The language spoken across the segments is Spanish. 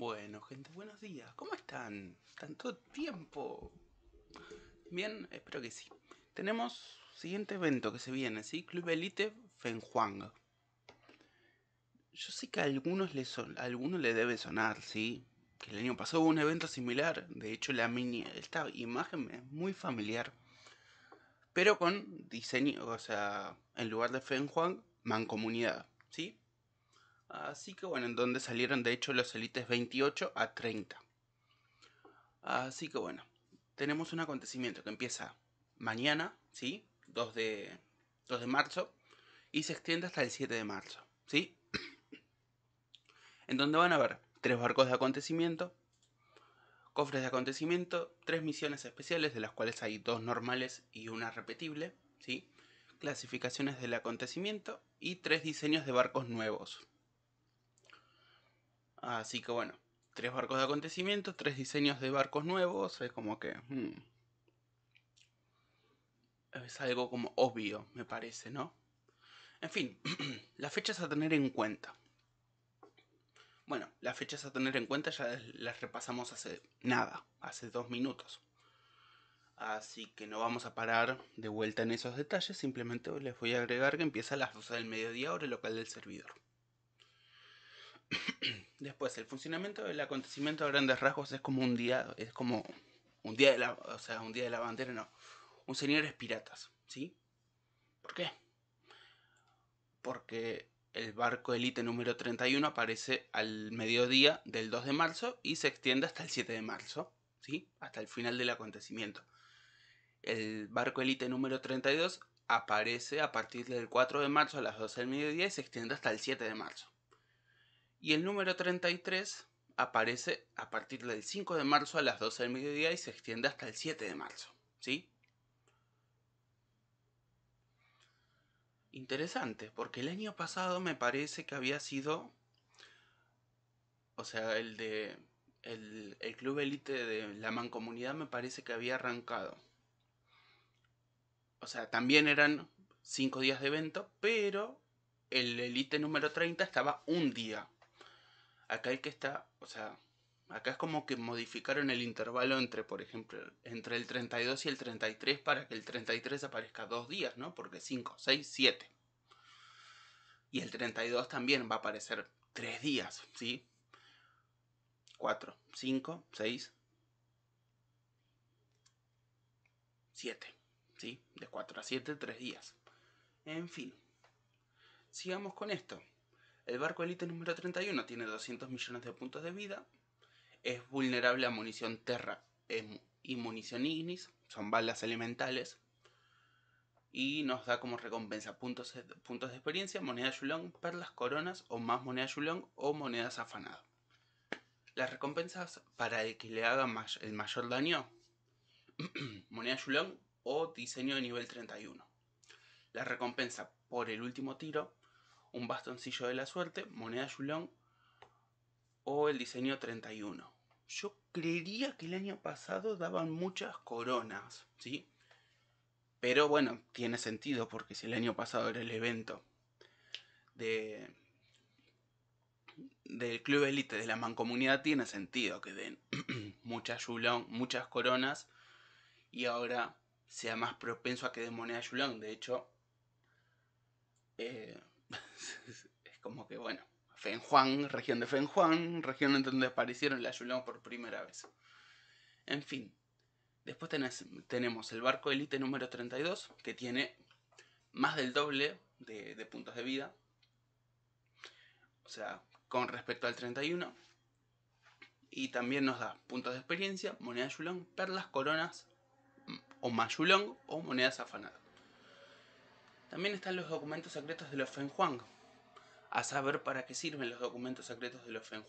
Bueno, gente, buenos días. ¿Cómo están? Tanto tiempo. Bien, espero que sí. Tenemos siguiente evento que se viene, ¿sí? Club Elite Fenhuang. Yo sé que a algunos le algunos le debe sonar, ¿sí? Que el año pasado hubo un evento similar. De hecho, la mini esta imagen es muy familiar. Pero con diseño, o sea, en lugar de Fenhuang, mancomunidad, ¿sí? Así que bueno, en donde salieron de hecho los elites 28 a 30. Así que bueno, tenemos un acontecimiento que empieza mañana, ¿sí? 2 de, de marzo y se extiende hasta el 7 de marzo, ¿sí? en donde van a haber tres barcos de acontecimiento, cofres de acontecimiento, tres misiones especiales, de las cuales hay dos normales y una repetible, ¿sí? clasificaciones del acontecimiento y tres diseños de barcos nuevos. Así que bueno, tres barcos de acontecimiento, tres diseños de barcos nuevos, es como que... Hmm, es algo como obvio, me parece, ¿no? En fin, las fechas a tener en cuenta. Bueno, las fechas a tener en cuenta ya las repasamos hace nada, hace dos minutos. Así que no vamos a parar de vuelta en esos detalles, simplemente les voy a agregar que empieza a las 12 del mediodía hora el local del servidor. Después, el funcionamiento del acontecimiento a grandes rasgos es como un día, es como un día de la, o sea, un día de la bandera, no. Un señor es piratas, ¿sí? ¿Por qué? Porque el barco élite número 31 aparece al mediodía del 2 de marzo y se extiende hasta el 7 de marzo, ¿sí? Hasta el final del acontecimiento. El barco élite número 32 aparece a partir del 4 de marzo a las 12 del mediodía y se extiende hasta el 7 de marzo. Y el número 33 aparece a partir del 5 de marzo a las 12 del mediodía y se extiende hasta el 7 de marzo. ¿Sí? Interesante, porque el año pasado me parece que había sido. O sea, el de. El, el club elite de la mancomunidad me parece que había arrancado. O sea, también eran cinco días de evento, pero el elite número 30 estaba un día Acá que está, o sea, acá es como que modificaron el intervalo entre, por ejemplo, entre el 32 y el 33 para que el 33 aparezca dos días, ¿no? Porque 5, 6, 7. Y el 32 también va a aparecer tres días, ¿sí? 4, 5, 6, 7, ¿sí? De 4 a 7, 3 días. En fin, sigamos con esto. El barco élite número 31 tiene 200 millones de puntos de vida. Es vulnerable a munición Terra em, y munición Ignis. Son balas elementales. Y nos da como recompensa puntos, de experiencia, moneda Yulong, perlas, coronas o más moneda Yulong o monedas Afanado Las recompensas para el que le haga el mayor daño. moneda Yulong o diseño de nivel 31. La recompensa por el último tiro un bastoncillo de la suerte, moneda Yulong o el diseño 31. Yo creería que el año pasado daban muchas coronas, ¿sí? Pero bueno, tiene sentido porque si el año pasado era el evento de del club elite, de la mancomunidad tiene sentido que den muchas Yulong, muchas coronas y ahora sea más propenso a que den moneda Yulong. De hecho, eh, es como que, bueno, Fen Juan, región de Fen Juan, región en donde aparecieron la Yulong por primera vez. En fin, después tenemos el barco élite número 32, que tiene más del doble de, puntos de vida. O sea, con respecto al 31. Y también nos da puntos de experiencia, moneda Yulong, perlas, coronas mm, o más Yulong, o monedas afanadas. También están los documentos secretos de los Fenjuang, A saber para qué sirven los documentos secretos de los Feng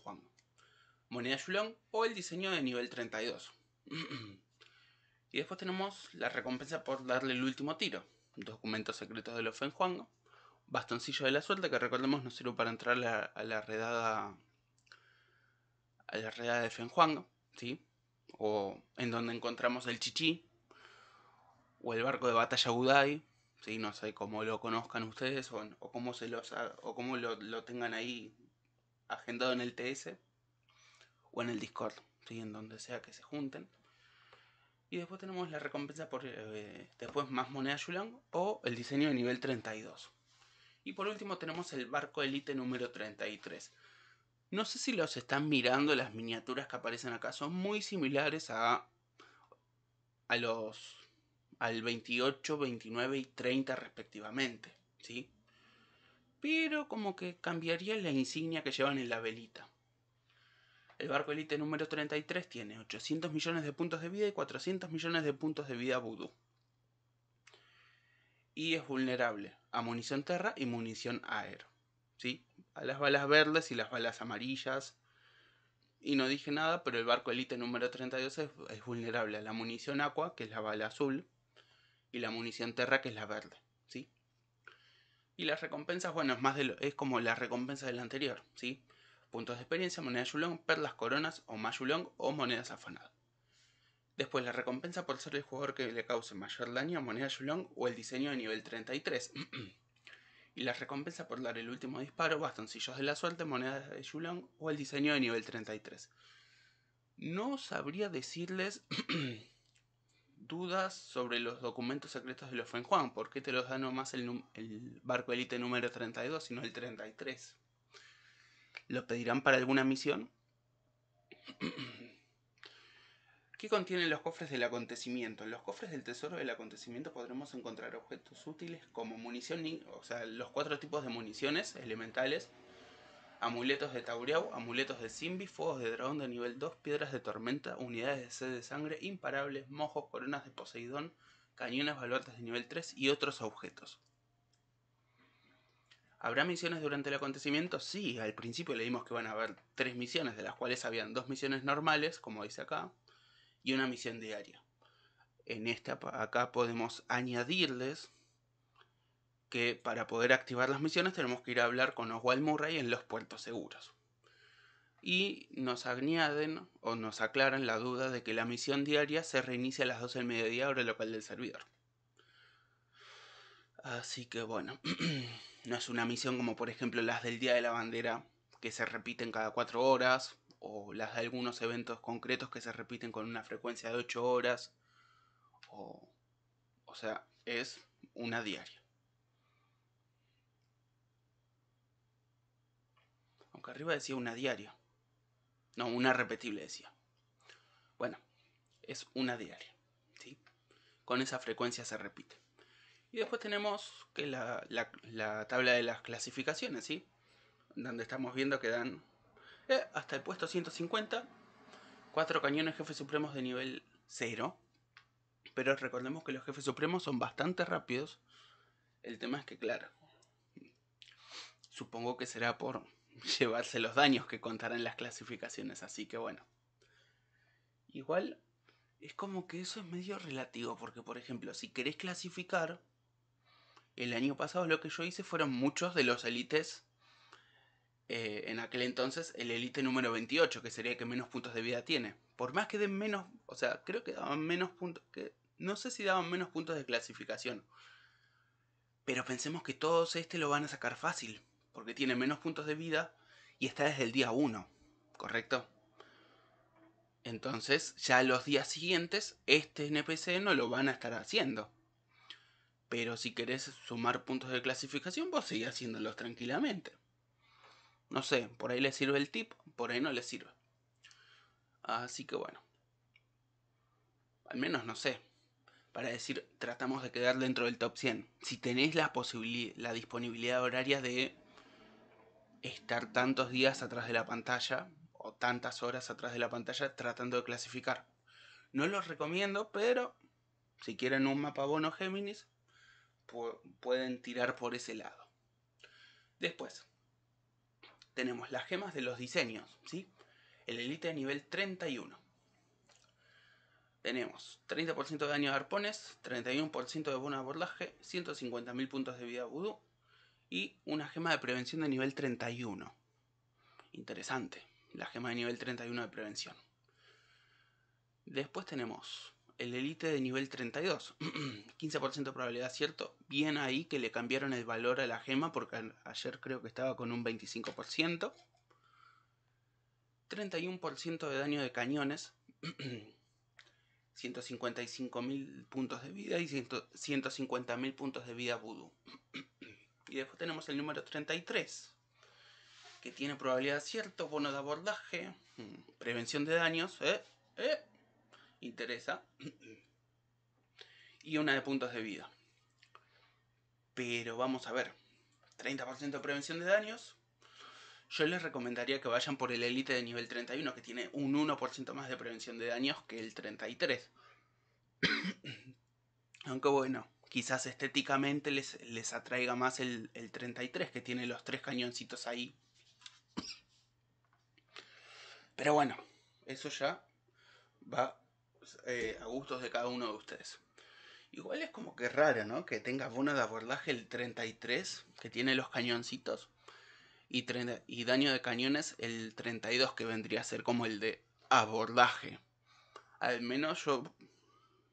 Moneda Yulong o el diseño de nivel 32. y después tenemos la recompensa por darle el último tiro. Documentos secretos de los Feng Bastoncillo de la suelta que recordemos nos sirve para entrar a la, redada a la redada de Fenjuango, ¿sí? O en donde encontramos el Chichi, o el barco de batalla Budai, Sí, no sé cómo lo conozcan ustedes o, cómo, se los o cómo lo, tengan ahí agendado en el TS o en el Discord, en donde sea que se junten. Y después tenemos la recompensa por eh, después más moneda Yulang o el diseño de nivel 32. Y por último tenemos el barco elite número 33. No sé si los están mirando, las miniaturas que aparecen acá son muy similares a, a los al 28, 29 y 30 respectivamente, ¿sí? Pero como que cambiaría la insignia que llevan en la velita. El barco élite número 33 tiene 800 millones de puntos de vida y 400 millones de puntos de vida voodoo. Y es vulnerable a munición terra y munición aero. ¿Sí? A las balas verdes y las balas amarillas. Y no dije nada, pero el barco élite número 32 es, es vulnerable a la munición aqua, que es la bala azul, y la munición terra, que es la verde, ¿sí? Y las recompensas, bueno, es, más de es como la recompensa del anterior, ¿sí? Puntos de experiencia, moneda Yulong, perlas, coronas o Yulong, o monedas afanadas. Después, la recompensa por ser el jugador que le cause mayor daño, moneda Yulong o el diseño de nivel 33. y la recompensa por dar el último disparo, bastoncillos de la suerte, moneda de Yulong o el diseño de nivel 33. No sabría decirles dudas sobre los documentos secretos de los Fen ¿Por qué te los da nomás el, el barco élite número 32 y no el 33? ¿Lo pedirán para alguna misión? ¿Qué contienen los cofres del acontecimiento? En los cofres del tesoro del acontecimiento podremos encontrar objetos útiles como munición, o sea, los cuatro tipos de municiones elementales amuletos de taureau, amuletos de Simbi, fuegos de dragón de nivel 2, piedras de tormenta, unidades de sed de sangre, imparables, mojos, coronas de Poseidón, cañones, baluartes de nivel 3 y otros objetos. ¿Habrá misiones durante el acontecimiento? Sí, al principio le dimos que van a haber tres misiones, de las cuales habían dos misiones normales, como dice acá, y una misión diaria. En esta acá podemos añadirles que para poder activar las misiones tenemos que ir a hablar con Oswald Murray en los puertos seguros. Y nos añaden o nos aclaran la duda de que la misión diaria se reinicia a las 12 del mediodía hora local del servidor. Así que bueno, no es una misión como por ejemplo las del Día de la Bandera que se repiten cada 4 horas o las de algunos eventos concretos que se repiten con una frecuencia de 8 horas o, o sea, es una diaria. arriba decía una diaria. No, una repetible decía. Bueno, es una diaria. ¿sí? Con esa frecuencia se repite. Y después tenemos que la, la, tabla de las clasificaciones, ¿sí? Donde estamos viendo que dan eh, hasta el puesto 150, cuatro cañones jefes supremos de nivel 0. Pero recordemos que los jefes supremos son bastante rápidos. El tema es que, claro, supongo que será por llevarse los daños que contarán las clasificaciones, así que bueno. Igual es como que eso es medio relativo, porque por ejemplo, si querés clasificar, el año pasado lo que yo hice fueron muchos de los élites. Eh, en aquel entonces, el élite número 28, que sería el que menos puntos de vida tiene. Por más que den menos, o sea, creo que daban menos puntos, que no sé si daban menos puntos de clasificación. Pero pensemos que todos este lo van a sacar fácil porque tiene menos puntos de vida y está desde el día 1, ¿correcto? Entonces, ya los días siguientes, este NPC no lo van a estar haciendo. Pero si querés sumar puntos de clasificación, vos seguís haciéndolos tranquilamente. No sé, por ahí le sirve el tip, por ahí no le sirve. Así que bueno. Al menos no sé. Para decir, tratamos de quedar dentro del top 100. Si tenéis la, la disponibilidad horaria de estar tantos días atrás de la pantalla o tantas horas atrás de la pantalla tratando de clasificar. No los recomiendo, pero si quieren un mapa bono Géminis, pueden tirar por ese lado. Después, tenemos las gemas de los diseños, ¿sí? El Elite de nivel 31. Tenemos 30% de daño a arpones, 31% de bono de abordaje, 150.000 puntos de vida vudú, y una gema de prevención de nivel 31. Interesante, la gema de nivel 31 de prevención. Después tenemos el elite de nivel 32. 15% de probabilidad, ¿cierto? Bien ahí que le cambiaron el valor a la gema porque ayer creo que estaba con un 25%. 31% de daño de cañones. 155.000 puntos de vida y 150.000 puntos de vida voodoo. Y después tenemos el número 33, que tiene probabilidad de acierto, bono de abordaje, mm, prevención de daños, eh, eh, Interesa. Y una de puntos de vida. Pero vamos a ver. 30% de prevención de daños. Yo les recomendaría que vayan por el Elite de nivel 31, que tiene un 1% más de prevención de daños que el 33. Aunque bueno, quizás estéticamente les, les atraiga más el, 33 que tiene los tres cañoncitos ahí. Pero bueno, eso ya va eh, a gustos de cada uno de ustedes. Igual es como que raro, ¿no? Que tenga uno de abordaje el 33, que tiene los cañoncitos, y, y daño de cañones el 32, que vendría a ser como el de abordaje. Al menos yo,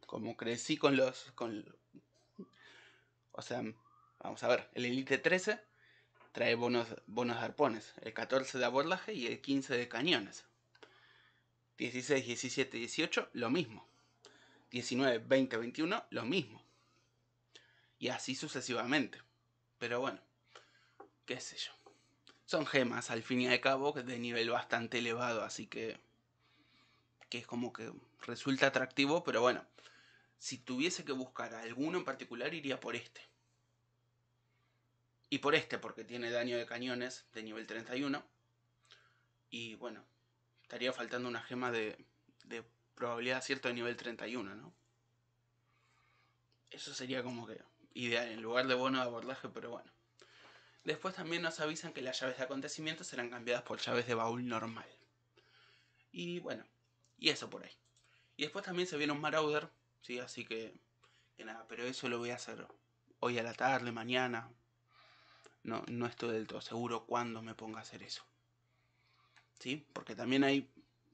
como crecí con los, o sea, vamos a ver, el Elite 13 trae bonos, bonos de arpones, el 14 de abordaje y el 15 de cañones. 16, 17, 18, lo mismo. 19, 20, 21, lo mismo. Y así sucesivamente. Pero bueno, qué sé yo. Son gemas al fin y al cabo de nivel bastante elevado, así que que es como que resulta atractivo, pero bueno, si tuviese que buscar a alguno en particular, iría por este. Y por este, porque tiene daño de cañones de nivel 31. Y bueno, estaría faltando una gema de, de probabilidad cierto de nivel 31, ¿no? Eso sería como que ideal, en lugar de bono de abordaje, pero bueno. Después también nos avisan que las llaves de acontecimiento serán cambiadas por llaves de baúl normal. Y bueno, y eso por ahí. Y después también se viene un Marauder Así que, nada, pero eso lo voy a hacer hoy a la tarde, mañana. No, no estoy del todo seguro cuándo me ponga a hacer eso. ¿Sí? Porque también hay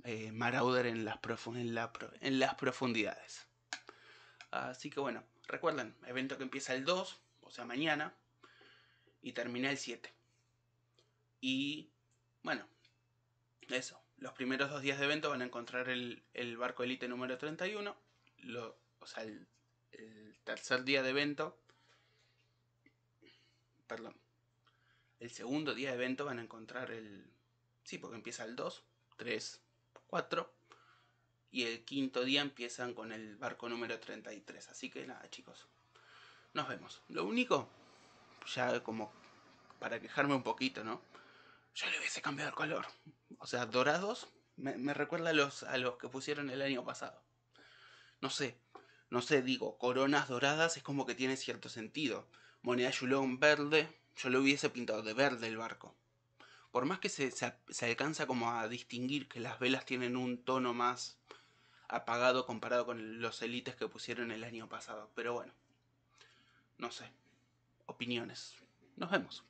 eh, Marauder en las, en, la, en las profundidades. Así que bueno, recuerden, evento que empieza el 2, o sea, mañana, y termina el 7. Y bueno, eso. Los primeros dos días de evento van a encontrar el, el barco elite número 31 lo, o sea, el, tercer día de evento, perdón, el segundo día de evento van a encontrar el, sí, porque empieza el 2, 3, 4, y el quinto día empiezan con el barco número 33. Así que nada, chicos, nos vemos. Lo único, ya como para quejarme un poquito, ¿no? Yo le hubiese cambiado el color. O sea, dorados me, me recuerda a los, a los que pusieron el año pasado no sé, no sé, digo, coronas doradas es como que tiene cierto sentido. Moneda Yulón verde, yo lo hubiese pintado de verde el barco. Por más que se, se alcanza como a distinguir que las velas tienen un tono más apagado comparado con los elites que pusieron el año pasado. Pero bueno, no sé. Opiniones. Nos vemos.